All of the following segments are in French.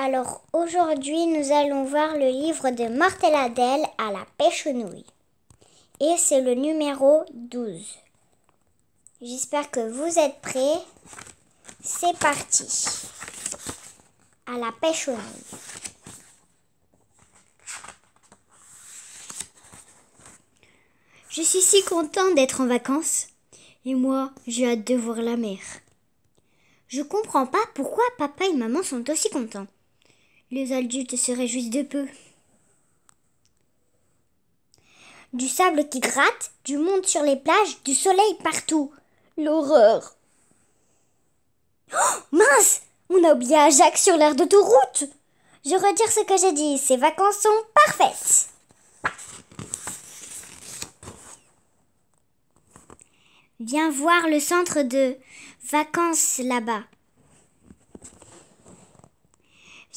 Alors aujourd'hui, nous allons voir le livre de Martel Adèle à la pêche aux nouilles. Et c'est le numéro 12. J'espère que vous êtes prêts. C'est parti. À la pêche aux nouilles. Je suis si content d'être en vacances. Et moi, j'ai hâte de voir la mer. Je comprends pas pourquoi papa et maman sont aussi contents. Les adultes se réjouissent de peu. Du sable qui gratte, du monde sur les plages, du soleil partout. L'horreur. Oh, mince On a oublié Jacques sur l'air d'autoroute Je retire ce que j'ai dit, ces vacances sont parfaites Viens voir le centre de vacances là-bas.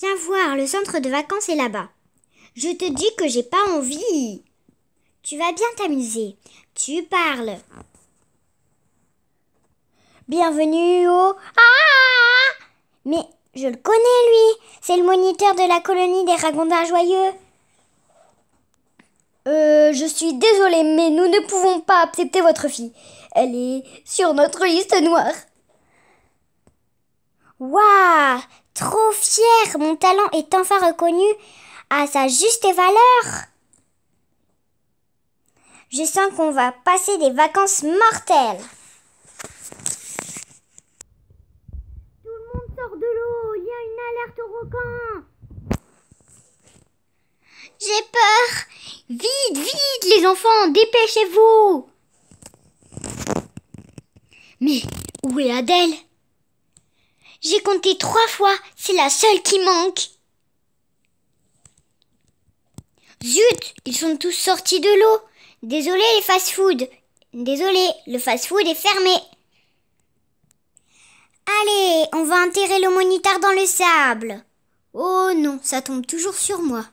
Viens voir, le centre de vacances est là-bas. Je te dis que j'ai pas envie. Tu vas bien t'amuser. Tu parles. Bienvenue au Ah Mais je le connais lui, c'est le moniteur de la colonie des ragondins joyeux. Euh, je suis désolée, mais nous ne pouvons pas accepter votre fille. Elle est sur notre liste noire. Waouh trop fier Mon talent est enfin reconnu à sa juste valeur. Je sens qu'on va passer des vacances mortelles. Tout le monde sort de l'eau. Il y a une alerte au requin. J'ai peur. Vite, vite, les enfants, dépêchez-vous. Mais où est Adèle j'ai compté trois fois, c'est la seule qui manque. Zut, ils sont tous sortis de l'eau. Désolé les fast food Désolé, le fast-food est fermé. Allez, on va enterrer le moniteur dans le sable. Oh non, ça tombe toujours sur moi.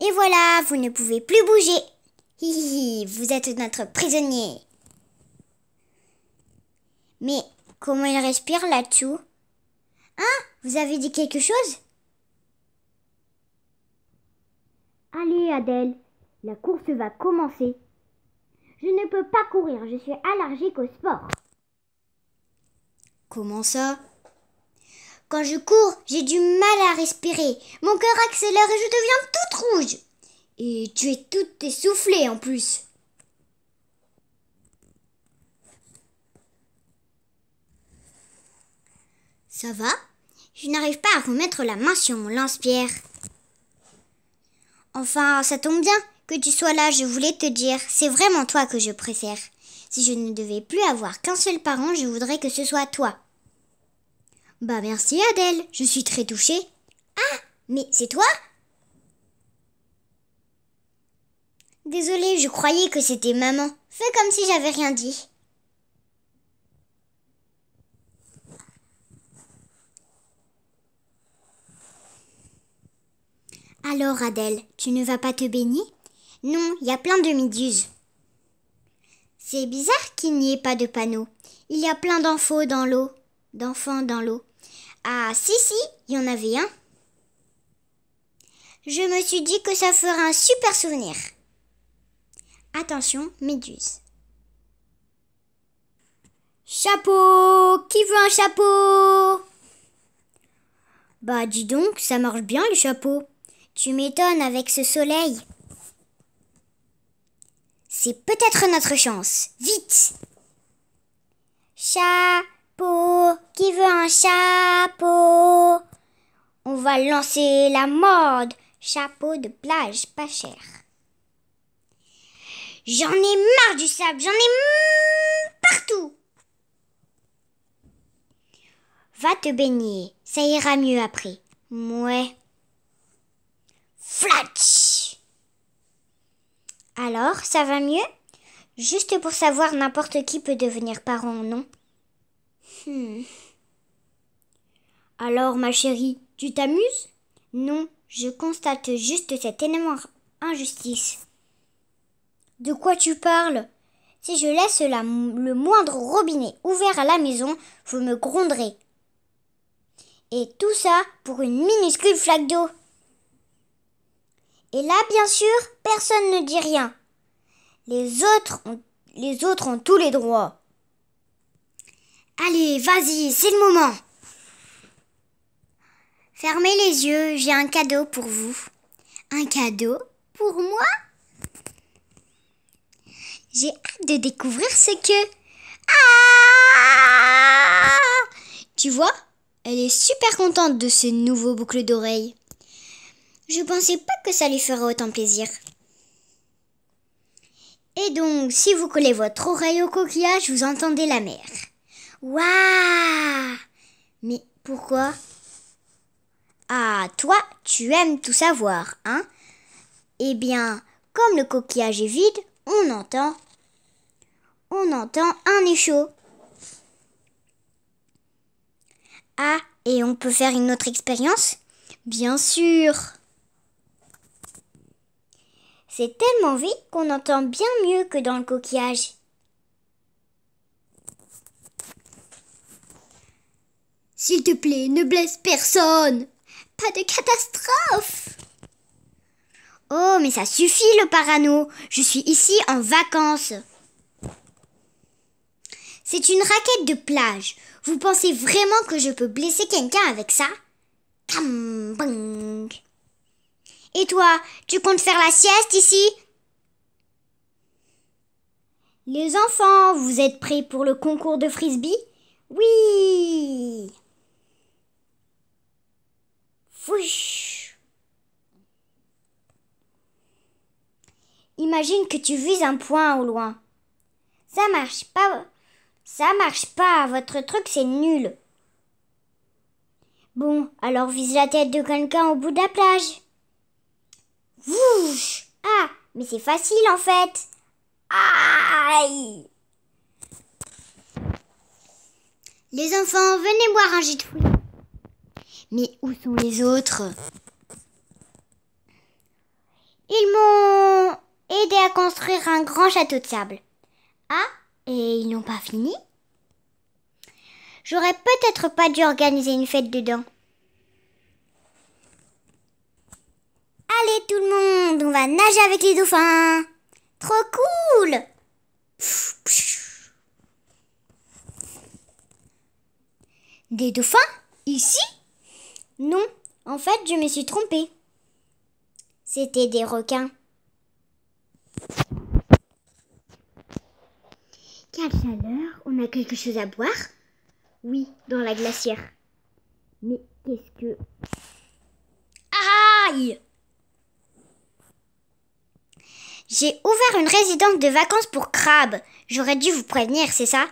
Et voilà, vous ne pouvez plus bouger. vous êtes notre prisonnier. Mais Comment il respire là-dessous Hein Vous avez dit quelque chose Allez, Adèle, la course va commencer. Je ne peux pas courir, je suis allergique au sport. Comment ça Quand je cours, j'ai du mal à respirer. Mon cœur accélère et je deviens toute rouge. Et tu es toute essoufflée en plus. Ça va Je n'arrive pas à remettre la main sur mon lance-pierre. Enfin, ça tombe bien que tu sois là, je voulais te dire. C'est vraiment toi que je préfère. Si je ne devais plus avoir qu'un seul parent, je voudrais que ce soit toi. Bah merci Adèle, je suis très touchée. Ah, mais c'est toi Désolée, je croyais que c'était maman. Fais comme si j'avais rien dit. Alors, Adèle, tu ne vas pas te baigner Non, il y a plein de méduses. C'est bizarre qu'il n'y ait pas de panneau. Il y a plein d'enfants dans l'eau. D'enfants dans l'eau. Ah, si, si, il y en avait un. Je me suis dit que ça fera un super souvenir. Attention, méduses. Chapeau Qui veut un chapeau Bah dis donc, ça marche bien les chapeaux. Tu m'étonnes avec ce soleil. C'est peut-être notre chance. Vite Chapeau Qui veut un chapeau On va lancer la mode Chapeau de plage, pas cher. J'en ai marre du sable, j'en ai partout Va te baigner, ça ira mieux après. Mouais. Flatch Alors, ça va mieux Juste pour savoir, n'importe qui peut devenir parent ou non. Hmm. Alors, ma chérie, tu t'amuses Non, je constate juste cette énorme injustice. De quoi tu parles Si je laisse le moindre robinet ouvert à la maison, vous me gronderez. Et tout ça pour une minuscule flaque d'eau. Et là, bien sûr, personne ne dit rien. Les autres ont, les autres ont tous les droits. Allez, vas-y, c'est le moment. Fermez les yeux, j'ai un cadeau pour vous. Un cadeau pour moi J'ai hâte de découvrir ce que... Ah Tu vois, elle est super contente de ses nouveaux boucles d'oreilles. Je pensais pas que ça lui ferait autant plaisir. Et donc, si vous collez votre oreille au coquillage, vous entendez la mer. Waouh Mais pourquoi Ah, toi, tu aimes tout savoir, hein Eh bien, comme le coquillage est vide, on entend... On entend un écho. Ah, et on peut faire une autre expérience Bien sûr c'est tellement vite qu'on entend bien mieux que dans le coquillage. S'il te plaît, ne blesse personne. Pas de catastrophe. Oh, mais ça suffit le parano. Je suis ici en vacances. C'est une raquette de plage. Vous pensez vraiment que je peux blesser quelqu'un avec ça? Et toi, tu comptes faire la sieste ici Les enfants, vous êtes prêts pour le concours de frisbee Oui Fouche. Imagine que tu vises un point au loin. Ça marche pas. Ça marche pas, votre truc c'est nul. Bon, alors vise la tête de quelqu'un au bout de la plage. Ah, mais c'est facile en fait. Aïe Les enfants, venez boire un jet de fruits. Mais où sont les autres Ils m'ont aidé à construire un grand château de sable. Ah, et ils n'ont pas fini J'aurais peut-être pas dû organiser une fête dedans. Allez tout le monde, on va nager avec les dauphins. Trop cool Des dauphins Ici Non, en fait je me suis trompée. C'était des requins. Quelle chaleur On a quelque chose à boire Oui, dans la glacière. Mais qu'est-ce que... Aïe j'ai ouvert une résidence de vacances pour crabes. J'aurais dû vous prévenir, c'est ça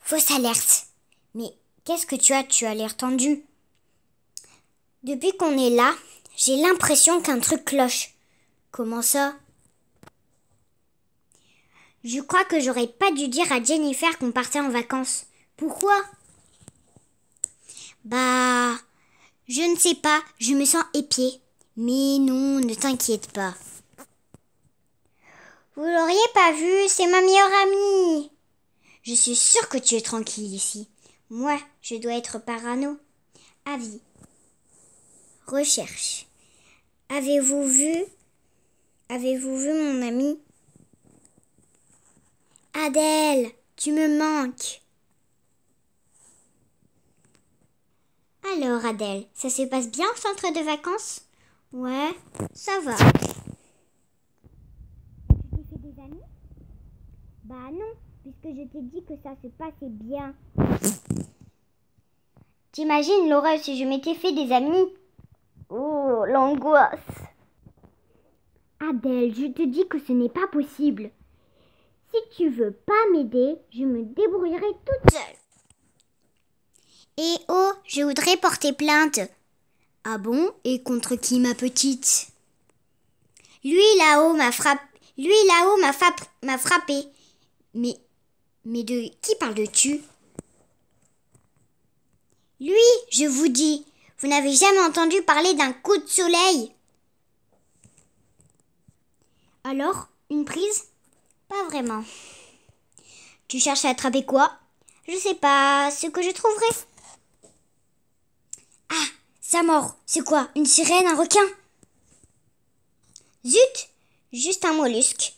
Fausse alerte. Mais qu'est-ce que tu as Tu as l'air tendu. Depuis qu'on est là, j'ai l'impression qu'un truc cloche. Comment ça Je crois que j'aurais pas dû dire à Jennifer qu'on partait en vacances. Pourquoi bah. Je ne sais pas, je me sens épié. Mais non, ne t'inquiète pas. Vous l'auriez pas vu, c'est ma meilleure amie. Je suis sûre que tu es tranquille ici. Moi, je dois être parano. Avis. Recherche. Avez-vous vu Avez-vous vu mon amie Adèle, tu me manques. Alors, Adèle, ça se passe bien au centre de vacances Ouais, ça va. Tu t'es fait des amis Bah non, puisque je t'ai dit que ça se passait bien. T'imagines, Laura, si je m'étais fait des amis Oh, l'angoisse Adèle, je te dis que ce n'est pas possible. Si tu veux pas m'aider, je me débrouillerai toute seule. Eh oh, je voudrais porter plainte. Ah bon Et contre qui ma petite Lui là-haut m'a frappé. Lui là-haut m'a frappé, m'a frappé. Mais mais de qui parles-tu Lui, je vous dis, vous n'avez jamais entendu parler d'un coup de soleil. Alors, une prise Pas vraiment. Tu cherches à attraper quoi Je sais pas, ce que je trouverai mort, c'est quoi Une sirène, un requin Zut Juste un mollusque.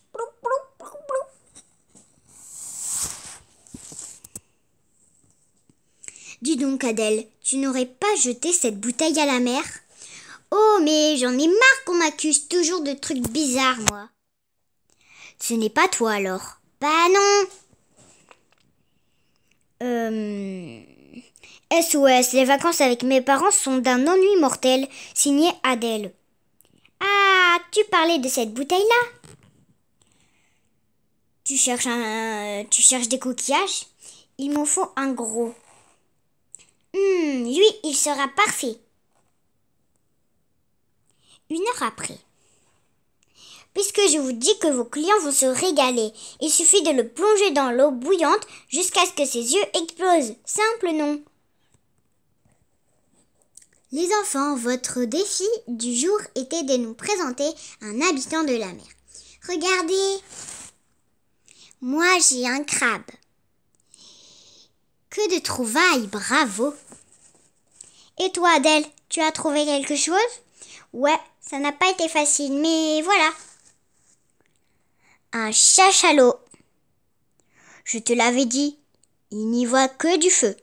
Dis donc, Adèle, tu n'aurais pas jeté cette bouteille à la mer Oh, mais j'en ai marre qu'on m'accuse toujours de trucs bizarres, moi. Ce n'est pas toi alors. Bah non. Euh, SOS, les vacances avec mes parents sont d'un ennui mortel, signé Adèle. Ah, tu parlais de cette bouteille-là Tu cherches un. Euh, tu cherches des coquillages Il m'en faut un gros. Hum, lui, il sera parfait. Une heure après. Puisque je vous dis que vos clients vont se régaler, il suffit de le plonger dans l'eau bouillante jusqu'à ce que ses yeux explosent. Simple, non les enfants, votre défi du jour était de nous présenter un habitant de la mer. Regardez, moi j'ai un crabe. Que de trouvailles, bravo. Et toi Adèle, tu as trouvé quelque chose Ouais, ça n'a pas été facile, mais voilà. Un chachalot. Je te l'avais dit, il n'y voit que du feu.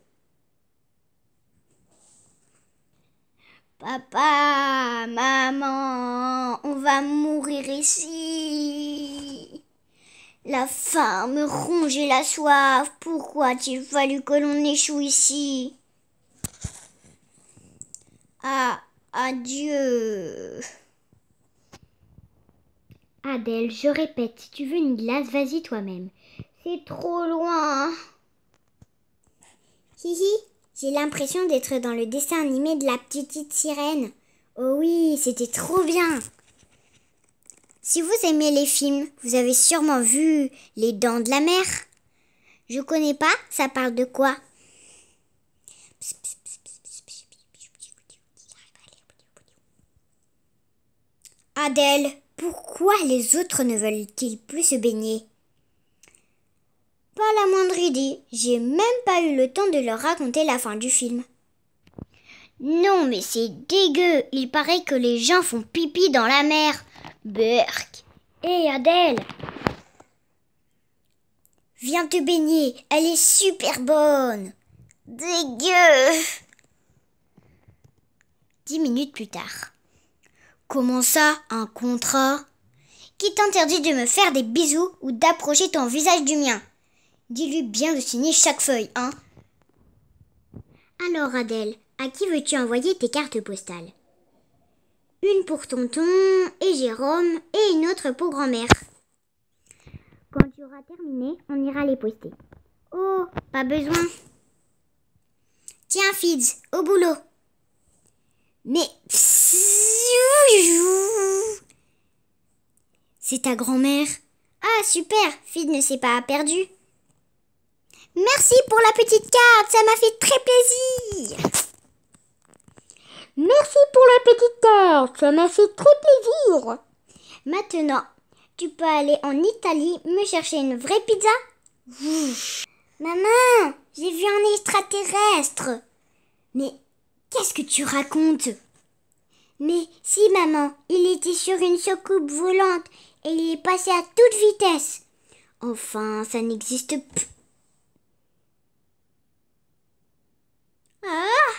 Papa, maman, on va mourir ici. La faim me ronge et la soif. Pourquoi a-t-il fallu que l'on échoue ici Ah, adieu. Adèle, je répète, si tu veux une glace, vas-y toi-même. C'est trop loin. Hihi. J'ai l'impression d'être dans le dessin animé de la petite sirène. Oh oui, c'était trop bien. Si vous aimez les films, vous avez sûrement vu Les Dents de la Mer. Je connais pas, ça parle de quoi Adèle, pourquoi les autres ne veulent-ils plus se baigner pas la moindre idée. J'ai même pas eu le temps de leur raconter la fin du film. Non, mais c'est dégueu. Il paraît que les gens font pipi dans la mer. Burk. Hé, Adèle. Viens te baigner. Elle est super bonne. Dégueu. Dix minutes plus tard. Comment ça, un contrat Qui t'interdit de me faire des bisous ou d'approcher ton visage du mien Dis-lui bien de signer chaque feuille, hein Alors, Adèle, à qui veux-tu envoyer tes cartes postales Une pour tonton et Jérôme et une autre pour grand-mère. Quand tu auras terminé, on ira les poster. Oh, pas besoin. Tiens, Fids, au boulot. Mais... C'est ta grand-mère. Ah, super, Fid ne s'est pas perdue. Merci pour la petite carte, ça m'a fait très plaisir. Merci pour la petite carte, ça m'a fait très plaisir. Maintenant, tu peux aller en Italie me chercher une vraie pizza Maman, j'ai vu un extraterrestre. Mais qu'est-ce que tu racontes Mais si, maman, il était sur une soucoupe volante et il est passé à toute vitesse. Enfin, ça n'existe plus. Ah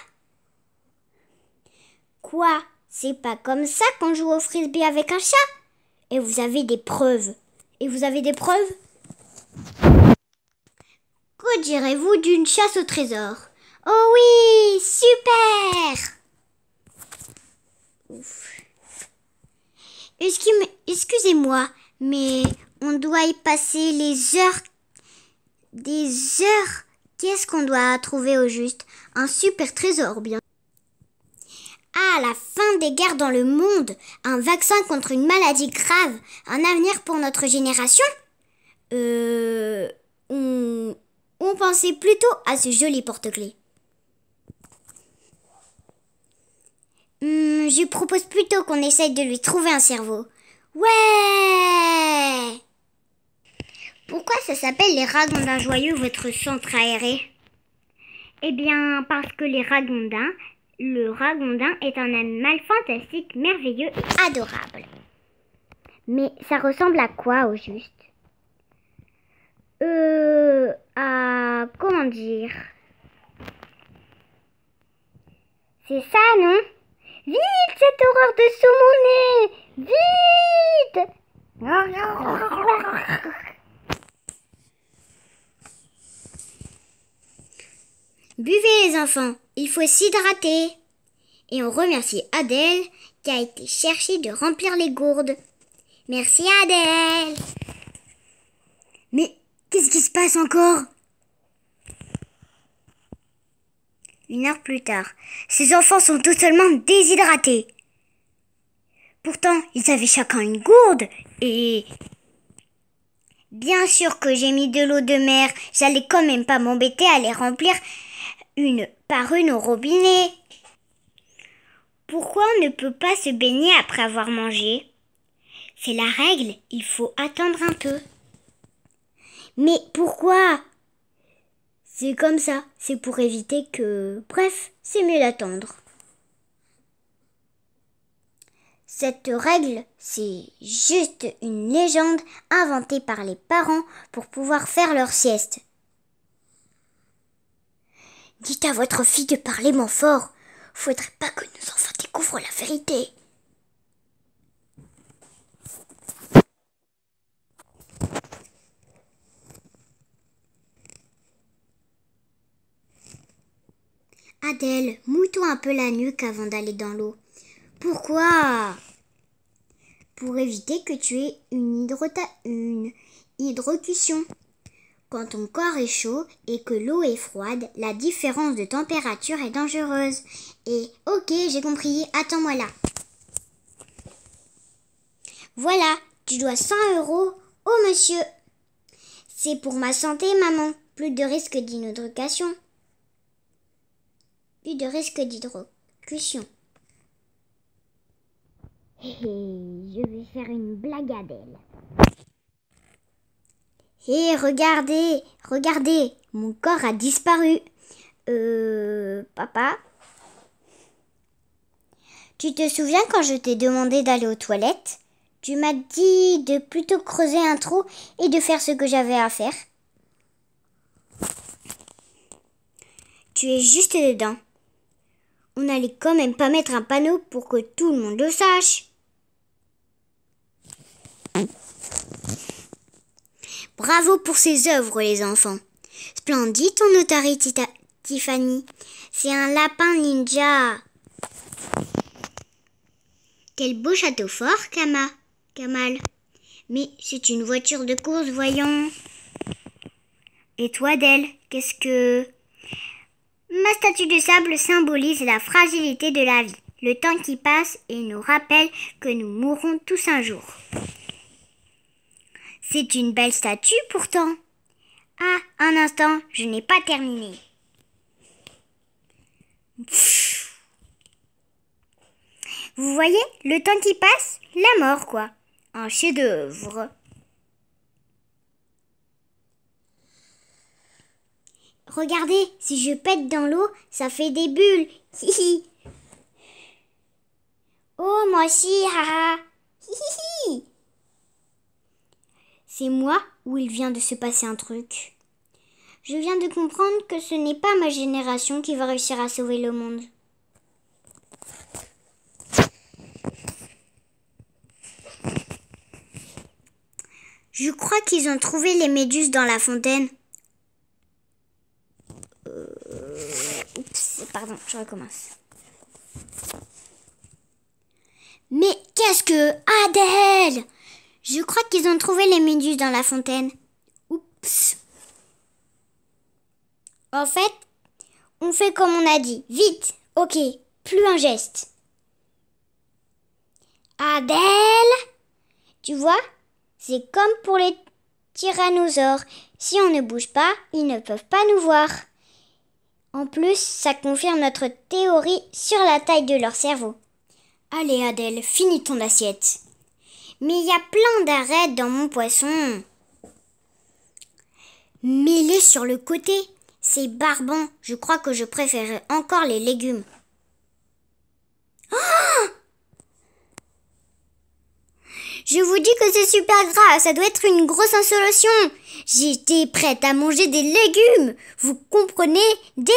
Quoi C'est pas comme ça qu'on joue au frisbee avec un chat Et vous avez des preuves Et vous avez des preuves Que direz-vous d'une chasse au trésor Oh oui Super Excusez-moi, mais on doit y passer les heures, des heures Qu'est-ce qu'on doit trouver au juste Un super trésor, bien. Ah, la fin des guerres dans le monde Un vaccin contre une maladie grave Un avenir pour notre génération Euh... Hmm, on... pensait plutôt à ce joli porte-clés. Hmm, je propose plutôt qu'on essaye de lui trouver un cerveau. Ouais pourquoi ça s'appelle les ragondins joyeux, votre centre aéré Eh bien, parce que les ragondins, le ragondin est un animal fantastique, merveilleux adorable. Mais ça ressemble à quoi au juste Euh. à. comment dire C'est ça, non Vite, cette horreur de sous Vite Buvez les enfants, il faut s'hydrater. Et on remercie Adèle qui a été chercher de remplir les gourdes. Merci Adèle. Mais qu'est-ce qui se passe encore Une heure plus tard, ces enfants sont totalement déshydratés. Pourtant, ils avaient chacun une gourde et... Bien sûr que j'ai mis de l'eau de mer, j'allais quand même pas m'embêter à les remplir une par une au robinet. Pourquoi on ne peut pas se baigner après avoir mangé C'est la règle, il faut attendre un peu. Mais pourquoi C'est comme ça, c'est pour éviter que... Bref, c'est mieux d'attendre. Cette règle, c'est juste une légende inventée par les parents pour pouvoir faire leur sieste. Dites à votre fille de parler mon fort. Faudrait pas que nos enfants découvrent la vérité. Adèle, moutons un peu la nuque avant d'aller dans l'eau. Pourquoi Pour éviter que tu aies une, une hydrocution. Quand ton corps est chaud et que l'eau est froide, la différence de température est dangereuse. Et ok, j'ai compris, attends-moi là. Voilà, tu dois 100 euros au monsieur. C'est pour ma santé, maman. Plus de risque d'hydrocution. Plus de risque d'hydrocution. je vais faire une blague Hé, eh, regardez, regardez, mon corps a disparu. Euh, papa Tu te souviens quand je t'ai demandé d'aller aux toilettes Tu m'as dit de plutôt creuser un trou et de faire ce que j'avais à faire. Tu es juste dedans. On n'allait quand même pas mettre un panneau pour que tout le monde le sache. Bravo pour ces œuvres, les enfants. Splendide ton notary Tiffany. C'est un lapin ninja. Quel beau château fort, Kama. Kamal. Mais c'est une voiture de course, voyons. Et toi, Del, qu'est-ce que... Ma statue de sable symbolise la fragilité de la vie, le temps qui passe et nous rappelle que nous mourrons tous un jour. C'est une belle statue pourtant. Ah, un instant, je n'ai pas terminé. Vous voyez, le temps qui passe, la mort quoi. Un chef-d'œuvre. Regardez, si je pète dans l'eau, ça fait des bulles. oh, moi aussi, haha. C'est moi ou il vient de se passer un truc Je viens de comprendre que ce n'est pas ma génération qui va réussir à sauver le monde. Je crois qu'ils ont trouvé les méduses dans la fontaine. Euh, oups, pardon, je recommence. Mais qu'est-ce que Adèle je crois qu'ils ont trouvé les méduses dans la fontaine. Oups. En fait, on fait comme on a dit. Vite. Ok. Plus un geste. Adèle Tu vois C'est comme pour les tyrannosaures. Si on ne bouge pas, ils ne peuvent pas nous voir. En plus, ça confirme notre théorie sur la taille de leur cerveau. Allez Adèle, finis ton assiette. Mais il y a plein d'arêtes dans mon poisson. mêlé les sur le côté. C'est barbant. Je crois que je préférerais encore les légumes. Oh je vous dis que c'est super gras, ça doit être une grosse insolation. J'étais prête à manger des légumes. Vous comprenez Des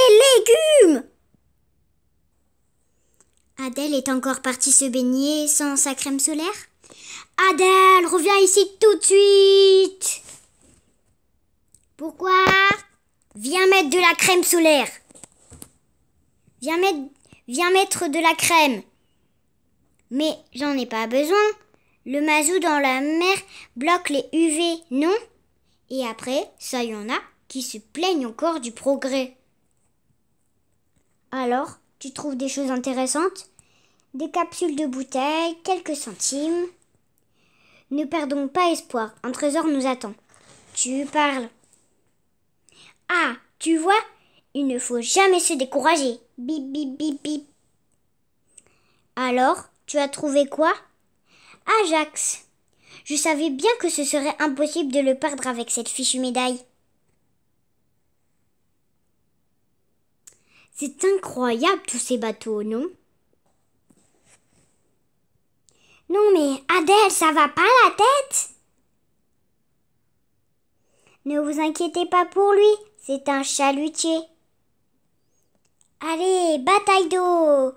légumes Adèle est encore partie se baigner sans sa crème solaire Adèle, reviens ici tout de suite. Pourquoi Viens mettre de la crème solaire. Viens mettre, viens mettre de la crème. Mais j'en ai pas besoin. Le mazout dans la mer bloque les UV, non Et après, ça y en a qui se plaignent encore du progrès. Alors, tu trouves des choses intéressantes Des capsules de bouteilles, quelques centimes. Ne perdons pas espoir, un trésor nous attend. Tu parles. Ah, tu vois, il ne faut jamais se décourager. Bip, bip, bip, bip. Alors, tu as trouvé quoi Ajax. Je savais bien que ce serait impossible de le perdre avec cette fichue médaille. C'est incroyable tous ces bateaux, non Non mais Adèle, ça va pas la tête Ne vous inquiétez pas pour lui, c'est un chalutier. Allez, bataille d'eau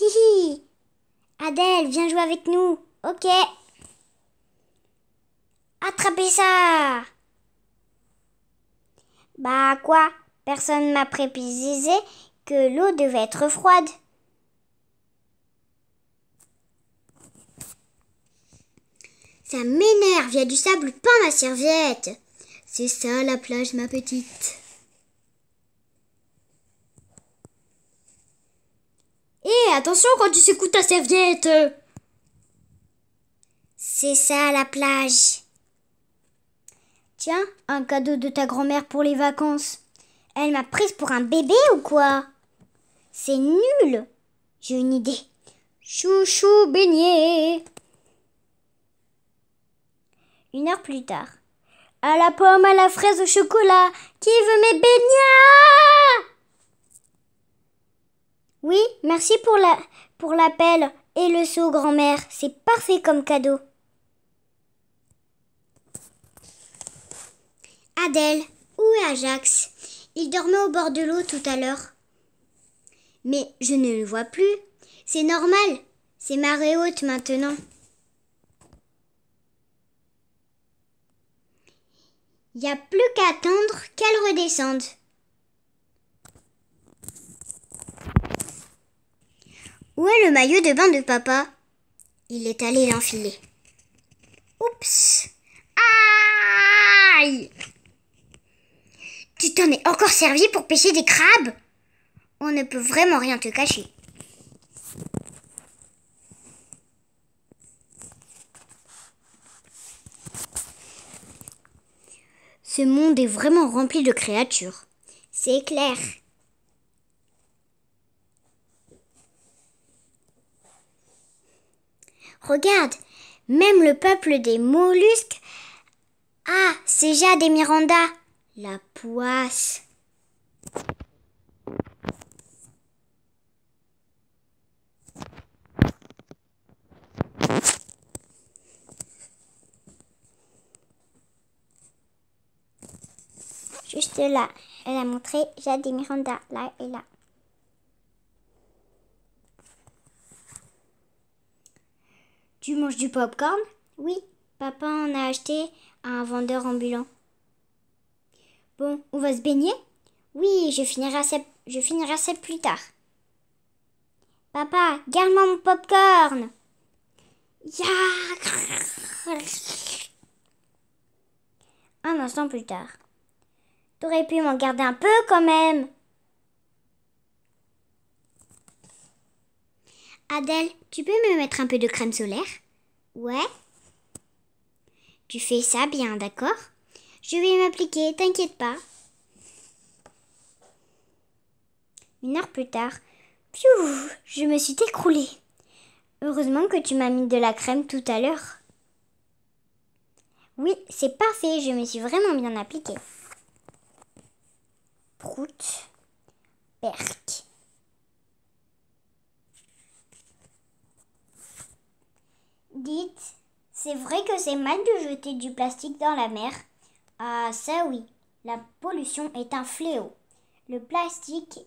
Hihi Adèle, viens jouer avec nous. Ok. Attrapez ça Bah quoi Personne m'a précisé que l'eau devait être froide. Ça m'énerve, il y a du sable peint ma serviette. C'est ça la plage, ma petite. Hé, eh, attention quand tu secoues ta serviette. C'est ça la plage. Tiens, un cadeau de ta grand-mère pour les vacances. Elle m'a prise pour un bébé ou quoi C'est nul. J'ai une idée. Chouchou beignet. Une heure plus tard. À la pomme, à la fraise, au chocolat. Qui veut mes beignets Oui, merci pour la pour l'appel et le saut, grand-mère. C'est parfait comme cadeau. Adèle, où est Ajax Il dormait au bord de l'eau tout à l'heure. Mais je ne le vois plus. C'est normal. C'est marée haute maintenant. Il n'y a plus qu'à attendre qu'elle redescende. Où est le maillot de bain de papa Il est allé l'enfiler. Oups Aïe Tu t'en es encore servi pour pêcher des crabes On ne peut vraiment rien te cacher. Ce monde est vraiment rempli de créatures. C'est clair. Regarde, même le peuple des mollusques. Ah, c'est Jade des Miranda. La poisse. là. Elle a montré Jade Miranda, là et là. Tu manges du popcorn Oui, papa en a acheté à un vendeur ambulant. Bon, on va se baigner Oui, je finirai ça, je finirai plus tard. Papa, garde-moi mon popcorn corn Un instant plus tard. T'aurais pu m'en garder un peu quand même. Adèle, tu peux me mettre un peu de crème solaire Ouais. Tu fais ça bien, d'accord Je vais m'appliquer, t'inquiète pas. Une heure plus tard, piou, je me suis écroulée. Heureusement que tu m'as mis de la crème tout à l'heure. Oui, c'est parfait, je me suis vraiment bien appliquée. Route perc. Dites, c'est vrai que c'est mal de jeter du plastique dans la mer Ah ça oui, la pollution est un fléau. Le plastique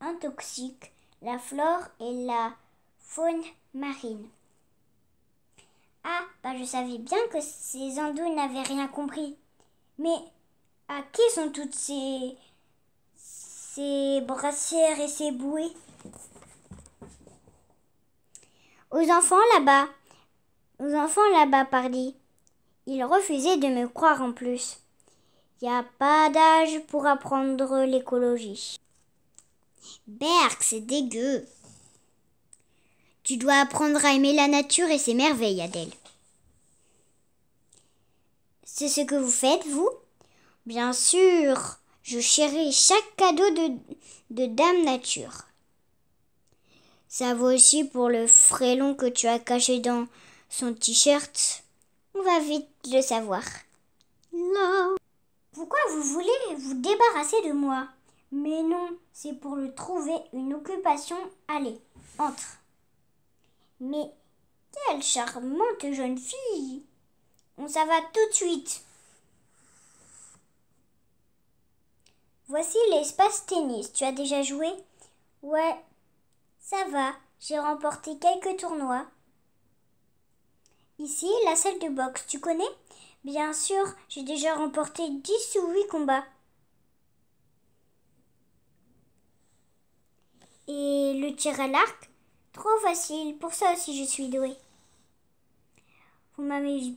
intoxique la flore et la faune marine. Ah, bah je savais bien que ces hindous n'avaient rien compris. Mais à qui sont toutes ces, ces brassières et ces bouées Aux enfants là-bas. Aux enfants là-bas, pardi. Ils refusaient de me croire en plus. n'y a pas d'âge pour apprendre l'écologie. Berk, c'est dégueu. Tu dois apprendre à aimer la nature et ses merveilles, Adèle. C'est ce que vous faites, vous Bien sûr, je chéris chaque cadeau de, Dame Nature. Ça vaut aussi pour le frélon que tu as caché dans son t-shirt. On va vite le savoir. Pourquoi vous voulez vous débarrasser de moi Mais non, c'est pour le trouver une occupation. Allez, entre. Mais quelle charmante jeune fille On s'en va tout de suite. Voici l'espace tennis. Tu as déjà joué Ouais, ça va. J'ai remporté quelques tournois. Ici, la salle de boxe. Tu connais Bien sûr, j'ai déjà remporté 10 ou 8 combats. Et le tir à l'arc Trop facile, pour ça aussi je suis douée. Vous m'avez